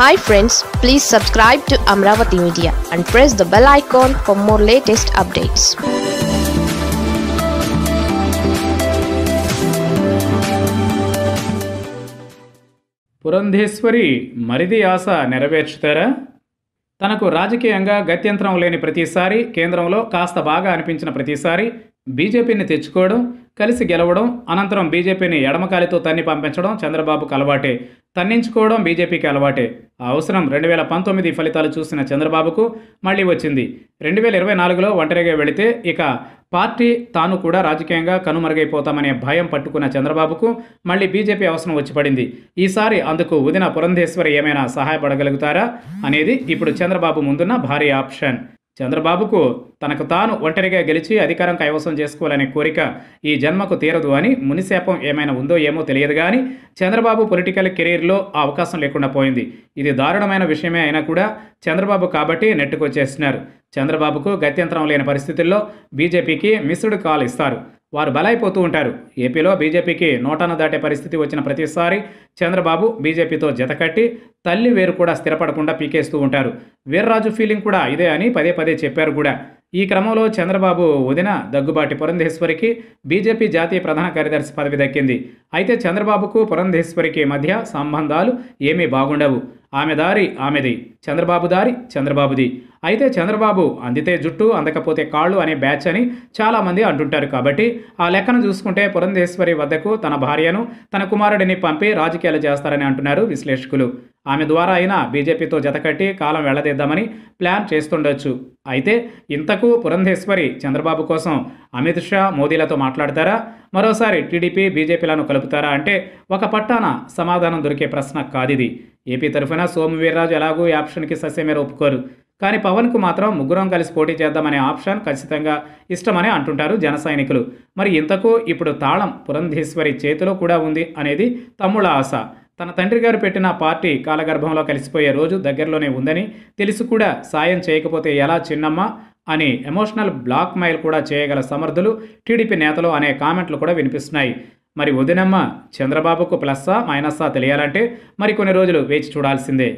hi friends please subscribe to Amaravati media and press the bell icon for more latest updates Purandeswari మరిది ఆశ నెరవేర్చుతారా తనకు రాజకీయంగా గత్యంతరం లేని ప్రతిసారి కేంద్రంలో కాస్త బాగా అనిపించిన ప్రతిసారి బీజేపీని తెచ్చుకోవడం కలిసి గెలవడం అనంతరం బీజేపీని ఎడమకాలితో తన్ని పంపించడం చంద్రబాబుకు అలవాటే తన్నించుకోవడం బీజేపీకి అలవాటే ఆ అవసరం రెండు వేల పంతొమ్మిది ఫలితాలు చూసిన చంద్రబాబుకు మళ్ళీ వచ్చింది రెండు వేల ఇరవై నాలుగులో ఒంటరిగా వెళితే ఇక పార్టీ తాను కూడా రాజకీయంగా కనుమరుగైపోతామనే భయం పట్టుకున్న చంద్రబాబుకు మళ్ళీ బీజేపీ అవసరం వచ్చి పడింది ఈసారి అందుకు ఉదిన పురంధేశ్వరి ఏమైనా సహాయపడగలుగుతారా అనేది ఇప్పుడు చంద్రబాబు ముందున్న భారీ ఆప్షన్ చంద్రబాబుకు తనకు తాను ఒంటరిగా గెలిచి అధికారం కైవసం చేసుకోవాలనే కోరిక ఈ జన్మకు తీరదు అని మునిశాపం ఏమైనా ఉందో ఏమో తెలియదు కానీ చంద్రబాబు పొలిటికల్ కెరీర్లో ఆ అవకాశం లేకుండా పోయింది ఇది దారుణమైన విషయమే అయినా కూడా చంద్రబాబు కాబట్టి నెట్టుకొచ్చేస్తున్నారు చంద్రబాబుకు గత్యంతరం లేని పరిస్థితుల్లో బీజేపీకి మిస్డ్ కాల్ ఇస్తారు వారు బలైపోతూ ఉంటారు ఏపీలో బీజేపీకి నోటాను దాటే పరిస్థితి వచ్చిన ప్రతిసారి చంద్రబాబు బీజేపీతో జతకట్టి తల్లి వేరు కూడా స్థిరపడకుండా పీకేస్తూ ఉంటారు వీర్రాజు ఫీలింగ్ కూడా ఇదే అని పదే పదే చెప్పారు కూడా ఈ క్రమంలో చంద్రబాబు వదిన దగ్గుబాటి పురంధేశ్వరికి బీజేపీ జాతీయ ప్రధాన కార్యదర్శి పదవి దక్కింది అయితే చంద్రబాబుకు పురంధేశ్వరికి మధ్య సంబంధాలు ఏమీ బాగుండవు ఆమె దారి ఆమెది చంద్రబాబు దారి చంద్రబాబుది అయితే చంద్రబాబు అందితే జుట్టు అందకపోతే కాళ్ళు అనే బ్యాచ్ అని చాలామంది అంటుంటారు కాబట్టి ఆ లెక్కను చూసుకుంటే పురంధేశ్వరి వద్దకు తన భార్యను తన కుమారుడిని పంపి రాజకీయాలు చేస్తారని అంటున్నారు విశ్లేషకులు ఆమె ద్వారా అయినా బీజేపీతో జతకట్టి కాలం వెళ్లదీద్దామని ప్లాన్ చేస్తుండొచ్చు అయితే ఇంతకు పురంధేశ్వరి చంద్రబాబు కోసం అమిత్ షా మోదీలతో మాట్లాడతారా మరోసారి టీడీపీ బీజేపీలను కలుపుతారా అంటే ఒక పట్టాన సమాధానం దొరికే ప్రశ్న కాదిది ఏపీ తరఫున సోము వీర్రాజు ఎలాగూ ఈ ఆప్షన్కి ఒప్పుకోరు కానీ పవన్కు మాత్రం ముగ్గురం కలిసి పోటీ చేద్దామనే ఆప్షన్ ఖచ్చితంగా ఇష్టమని అంటుంటారు జన సైనికులు మరి ఇంతకు ఇప్పుడు తాళం పురంధేశ్వరి చేతిలో కూడా ఉంది అనేది తమ్ముళ్ళ ఆశ తన తండ్రి గారు పెట్టిన పార్టీ కాలగర్భంలో కలిసిపోయే రోజు దగ్గరలోనే ఉందని తెలిసి కూడా సాయం చేయకపోతే ఎలా చిన్నమ్మ అని ఎమోషనల్ బ్లాక్ మెయిల్ కూడా చేయగల సమర్థులు టీడీపీ నేతలు అనే కామెంట్లు కూడా వినిపిస్తున్నాయి మరి వదినమ్మ చంద్రబాబుకు ప్లస్సా మైనస్సా తెలియాలంటే మరికొన్ని రోజులు వేచి చూడాల్సిందే